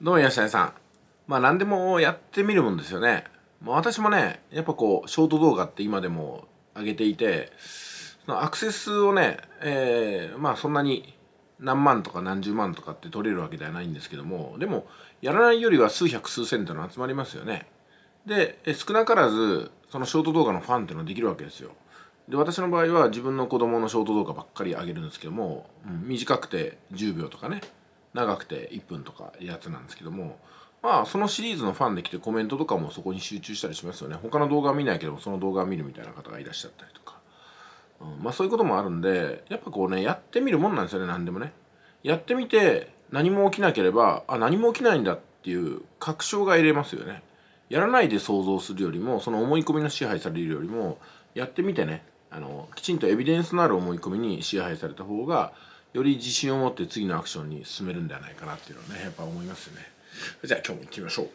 どうも、吉谷さん。まあ、何でもやってみるもんですよね。まあ、私もね、やっぱこう、ショート動画って今でも上げていて、そのアクセスをね、えー、まあ、そんなに何万とか何十万とかって取れるわけではないんですけども、でも、やらないよりは数百数千っての集まりますよね。で、少なからず、そのショート動画のファンっていうのはできるわけですよ。で私の場合は自分の子供のショート動画ばっかり上げるんですけども、うん、短くて10秒とかね長くて1分とかやつなんですけどもまあそのシリーズのファンで来てコメントとかもそこに集中したりしますよね他の動画は見ないけどもその動画を見るみたいな方がいらっしゃったりとか、うん、まあそういうこともあるんでやっぱこうねやってみるもんなんですよね何でもねやってみて何も起きなければあ何も起きないんだっていう確証が得れますよねやらないで想像するよりもその思い込みの支配されるよりもやってみてねあのきちんとエビデンスのある思い込みに支配された方がより自信を持って次のアクションに進めるんではないかなっていうのはねやっぱ思いますよねじゃあ今日も行ってみましょう